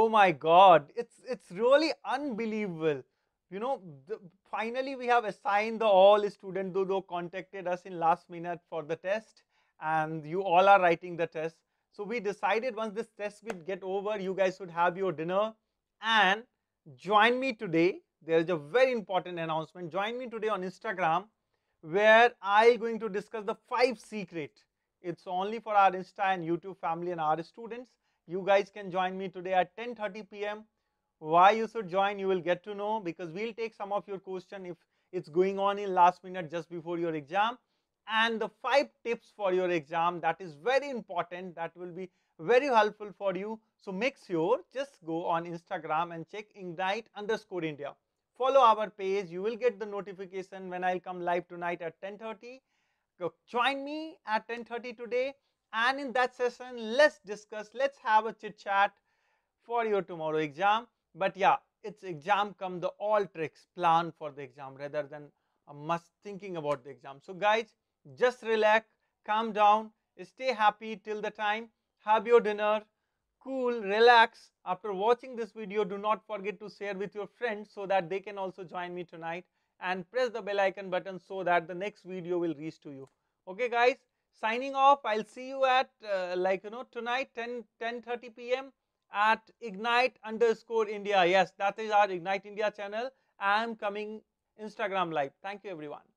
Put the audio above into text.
oh my god it's it's really unbelievable you know the, finally we have assigned the all students though who contacted us in last minute for the test and you all are writing the test so we decided once this test would get over you guys should have your dinner and join me today there is a very important announcement join me today on instagram where i going to discuss the five secret it's only for our insta and youtube family and our students you guys can join me today at 10:30 p.m. Why you should join, you will get to know because we'll take some of your question if it's going on in last minute just before your exam and the five tips for your exam that is very important that will be very helpful for you. So make sure just go on Instagram and check ignite underscore India. Follow our page. You will get the notification when I'll come live tonight at 10:30. Join me at 10:30 today and in that session let's discuss let's have a chit chat for your tomorrow exam but yeah it's exam come the all tricks plan for the exam rather than a must thinking about the exam so guys just relax calm down stay happy till the time have your dinner cool relax after watching this video do not forget to share with your friends so that they can also join me tonight and press the bell icon button so that the next video will reach to you okay guys signing off. I'll see you at uh, like you know tonight 10 10 30 p.m. at ignite underscore India. Yes, that is our Ignite India channel. I am coming Instagram live. Thank you, everyone.